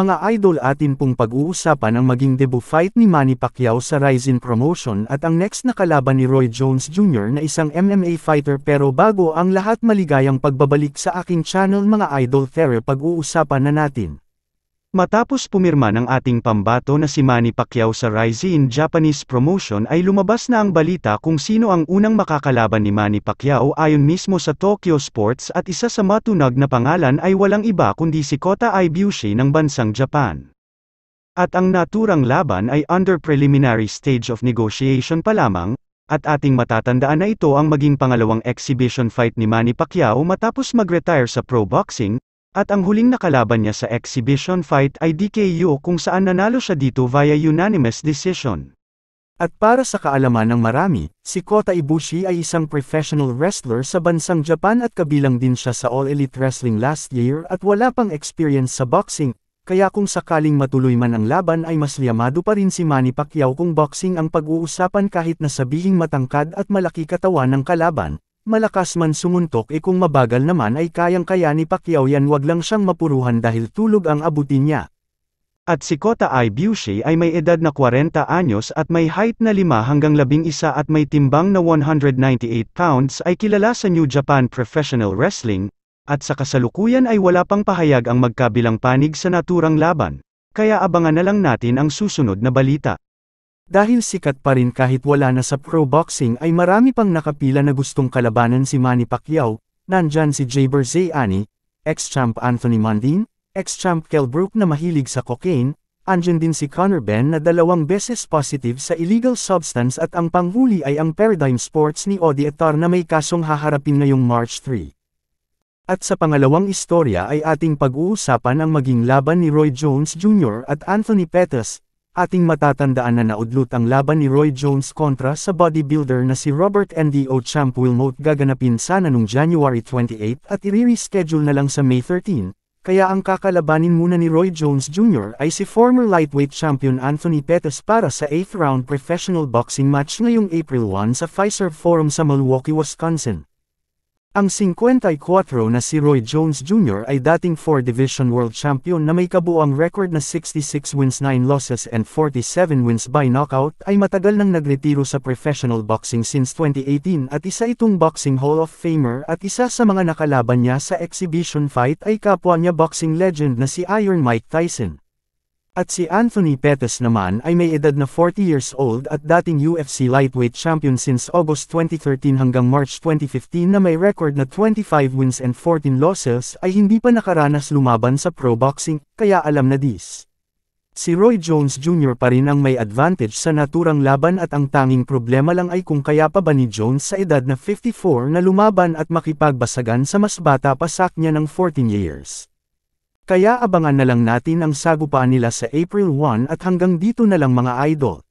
Mga idol atin pong pag-uusapan ang maging debut fight ni Manny Pacquiao sa Rising Promotion at ang next na kalaban ni Roy Jones Jr. na isang MMA fighter pero bago ang lahat maligayang pagbabalik sa aking channel mga idol Therapy pag-uusapan na natin. Matapos pumirma ng ating pambato na si Manny Pacquiao sa Rise in Japanese Promotion ay lumabas na ang balita kung sino ang unang makakalaban ni Manny Pacquiao ayon mismo sa Tokyo Sports at isa sa matunag na pangalan ay walang iba kundi si Kota Ibushi ng bansang Japan. At ang naturang laban ay under preliminary stage of negotiation pa lamang, at ating matatandaan na ito ang maging pangalawang exhibition fight ni Manny Pacquiao matapos mag-retire sa pro boxing, at ang huling nakalaban niya sa exhibition fight ay DKO kung saan nanalo siya dito via unanimous decision. At para sa kaalaman ng marami, si Kota Ibushi ay isang professional wrestler sa bansang Japan at kabilang din siya sa All Elite Wrestling last year at wala pang experience sa boxing, kaya kung sakaling matuloy man ang laban ay mas liyamado pa rin si Manny Pacquiao kung boxing ang pag-uusapan kahit na sabihing matangkad at malaki katawan ng kalaban, Malakas man sumuntok e kung mabagal naman ay kayang-kaya ni Pacquiao yan wag lang siyang mapuruhan dahil tulog ang abutin niya. At si Kota I. Busey ay may edad na 40 anyos at may height na 5 hanggang 11 at may timbang na 198 pounds ay kilala sa New Japan Professional Wrestling, at sa kasalukuyan ay wala pang pahayag ang magkabilang panig sa naturang laban, kaya abangan na lang natin ang susunod na balita. Dahil sikat pa rin kahit wala na sa pro boxing ay marami pang nakapila na gustong kalabanan si Manny Pacquiao, nandyan si Jaber Zayani, ex-champ Anthony Mundine, ex-champ Kel Brook na mahilig sa cocaine, andyan din si Conor Ben na dalawang beses positive sa illegal substance at ang panghuli ay ang Paradigm Sports ni Odi Etar na may kasong haharapin ngayong March 3. At sa pangalawang istorya ay ating pag-uusapan ang maging laban ni Roy Jones Jr. at Anthony Pettis, ating matatandaan na naudlot ang laban ni Roy Jones kontra sa bodybuilder na si Robert N.D.O. Champ Wilmot gaganapin sana noong January 28 at i-reschedule na lang sa May 13, kaya ang kakalabanin muna ni Roy Jones Jr. ay si former lightweight champion Anthony Pettis para sa 8th round professional boxing match ngayong April 1 sa Pfizer Forum sa Milwaukee, Wisconsin. Ang 54 na si Roy Jones Jr. ay dating 4 Division World Champion na may kabuang record na 66 wins 9 losses and 47 wins by knockout ay matagal nang nagretiro sa professional boxing since 2018 at isa itong boxing Hall of Famer at isa sa mga nakalaban niya sa exhibition fight ay kapwa niya boxing legend na si Iron Mike Tyson. At si Anthony Pettis naman ay may edad na 40 years old at dating UFC lightweight champion since August 2013 hanggang March 2015 na may record na 25 wins and 14 losses ay hindi pa nakaranas lumaban sa pro boxing, kaya alam na this. Si Roy Jones Jr. pa rin ang may advantage sa naturang laban at ang tanging problema lang ay kung kaya pa ba ni Jones sa edad na 54 na lumaban at makipagbasagan sa mas bata pa sa kanya ng 14 years. Kaya abangan na lang natin ang sagupaan nila sa April 1 at hanggang dito na lang mga idol.